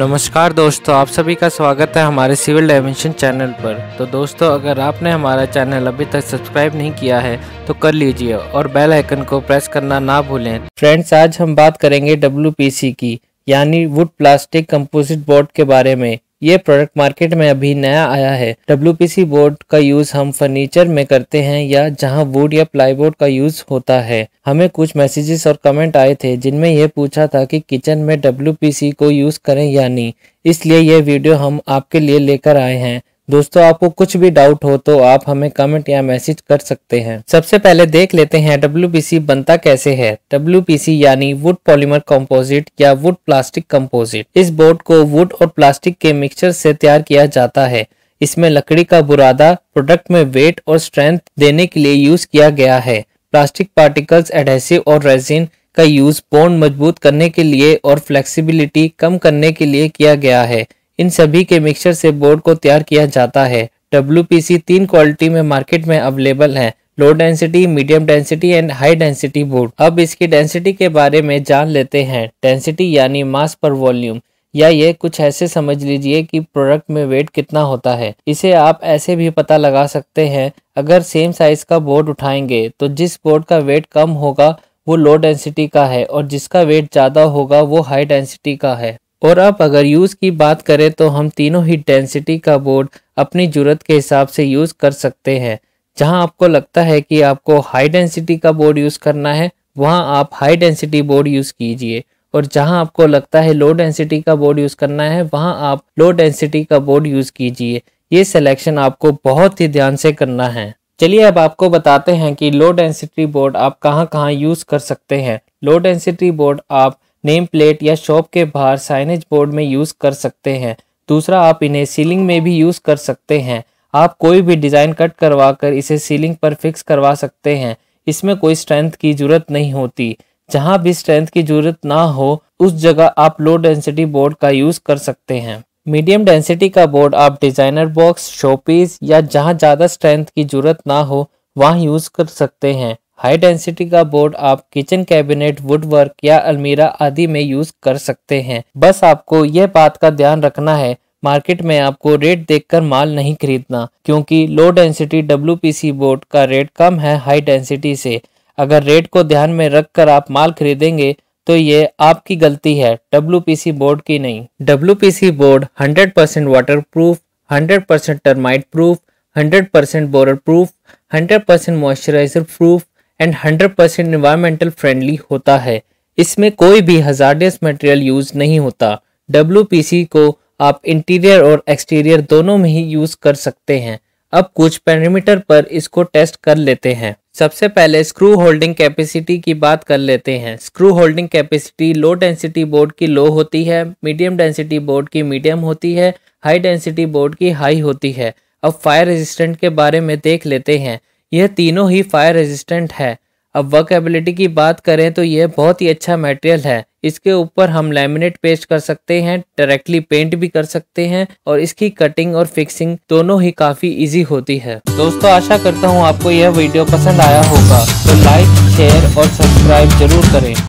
नमस्कार दोस्तों आप सभी का स्वागत है हमारे सिविल डायमेंशन चैनल पर तो दोस्तों अगर आपने हमारा चैनल अभी तक सब्सक्राइब नहीं किया है तो कर लीजिए और बेल आइकन को प्रेस करना ना भूलें फ्रेंड्स आज हम बात करेंगे डब्ल्यू की यानी वुड प्लास्टिक कंपोजिट बोर्ड के बारे में ये प्रोडक्ट मार्केट में अभी नया आया है डब्ल्यू बोर्ड का यूज हम फर्नीचर में करते हैं या जहां वुड या प्लाईबोर्ड का यूज होता है हमें कुछ मैसेजेस और कमेंट आए थे जिनमें यह पूछा था कि किचन में डब्ल्यू को यूज करें या नहीं इसलिए यह वीडियो हम आपके लिए लेकर आए हैं दोस्तों आपको कुछ भी डाउट हो तो आप हमें कमेंट या मैसेज कर सकते हैं सबसे पहले देख लेते हैं डब्ल्यू बनता कैसे है डब्ल्यू यानी वुड पॉलीमर कंपोजिट या वुड प्लास्टिक कंपोजिट इस बोर्ड को वुड और प्लास्टिक के मिक्सचर से तैयार किया जाता है इसमें लकड़ी का बुरादा प्रोडक्ट में वेट और स्ट्रेंथ देने के लिए यूज किया गया है प्लास्टिक पार्टिकल्स एडहेसिव और रेजिन का यूज बोन मजबूत करने के लिए और फ्लेक्सीबिलिटी कम करने के लिए किया गया है इन सभी के मिक्सचर से बोर्ड को तैयार किया जाता है डब्ल्यू तीन क्वालिटी में मार्केट में अवेलेबल है low density medium density and high density board अब इसकी डेंसिटी के बारे में जान लेते हैं डेंसिटी यानी मास पर वॉल्यूम या ये कुछ ऐसे समझ लीजिए कि प्रोडक्ट में वेट कितना होता है इसे आप ऐसे भी पता लगा सकते हैं अगर सेम साइज का बोर्ड उठाएंगे तो जिस बोर्ड का वेट कम होगा वो लो डेंसिटी का है और जिसका वेट ज़्यादा होगा वो हाई डेंसिटी का है और अब अगर यूज़ की बात करें तो हम तीनों ही डेंसिटी का बोर्ड अपनी ज़रूरत के हिसाब से यूज़ कर सकते हैं जहां आपको लगता है कि आपको हाई डेंसिटी का बोर्ड यूज़ करना है वहां आप हाई डेंसिटी बोर्ड यूज़ कीजिए और जहां आपको लगता है लो डेंसिटी का बोर्ड यूज़ करना है वहां आप लो डेंसिटी का बोर्ड यूज़ कीजिए ये सिलेक्शन आपको बहुत ही ध्यान से करना है चलिए अब आपको बताते हैं कि लो डेंसिटी बोर्ड आप कहाँ कहाँ यूज़ कर सकते हैं लो डेंसिटी बोर्ड आप नेम प्लेट या शॉप के बाहर साइनेज बोर्ड में यूज़ कर सकते हैं दूसरा आप इन्हें सीलिंग में भी यूज़ कर सकते हैं आप कोई भी डिज़ाइन कट करवा कर इसे सीलिंग पर फिक्स करवा सकते हैं इसमें कोई स्ट्रेंथ की जरूरत नहीं होती जहाँ भी स्ट्रेंथ की जरूरत ना हो उस जगह आप लो डेंसिटी बोर्ड का यूज़ कर सकते हैं मीडियम डेंसिटी का बोर्ड आप डिज़ाइनर बॉक्स शोपीस या जहाँ ज़्यादा स्ट्रेंथ की जरूरत ना हो वहाँ यूज़ कर सकते हैं हाई डेंसिटी का बोर्ड आप किचन कैबिनेट वुड वर्क या अलमीरा आदि में यूज कर सकते हैं बस आपको यह बात का ध्यान रखना है मार्केट में आपको रेट देखकर माल नहीं खरीदना क्योंकि लो डेंसिटी डब्ल्यू बोर्ड का रेट कम है हाई डेंसिटी से अगर रेट को ध्यान में रखकर आप माल खरीदेंगे तो ये आपकी गलती है डब्ल्यू बोर्ड की नहीं W board 100% percent waterproof hundred percent termite proof hundred percent borer proof hundred percent moisturiser proof and 100 percent environmental friendly होता है इसमें कोई भी हजारडियस मटेरियल यूज नहीं होता डब्ल्यू को आप इंटीरियर और एक्सटीरियर दोनों में ही यूज कर सकते हैं अब कुछ पेरीमीटर पर इसको टेस्ट कर लेते हैं सबसे पहले स्क्रू होल्डिंग कैपेसिटी की बात कर लेते हैं screw holding capacity low density board की लो होती है मीडियम डेंसिटी बोर्ड की मीडियम होती है हाई डेंसिटी बोर्ड की हाई होती है अब फायर रेजिस्टेंट के बारे में देख लेते हैं यह तीनों ही फायर रेजिस्टेंट है अब वर्कएबिलिटी की बात करें तो यह बहुत ही अच्छा मटेरियल है इसके ऊपर हम लैमिनेट पेस्ट कर सकते हैं डायरेक्टली पेंट भी कर सकते हैं और इसकी कटिंग और फिक्सिंग दोनों ही काफ़ी इजी होती है दोस्तों आशा करता हूँ आपको यह वीडियो पसंद आया होगा तो लाइक शेयर और सब्सक्राइब जरूर करें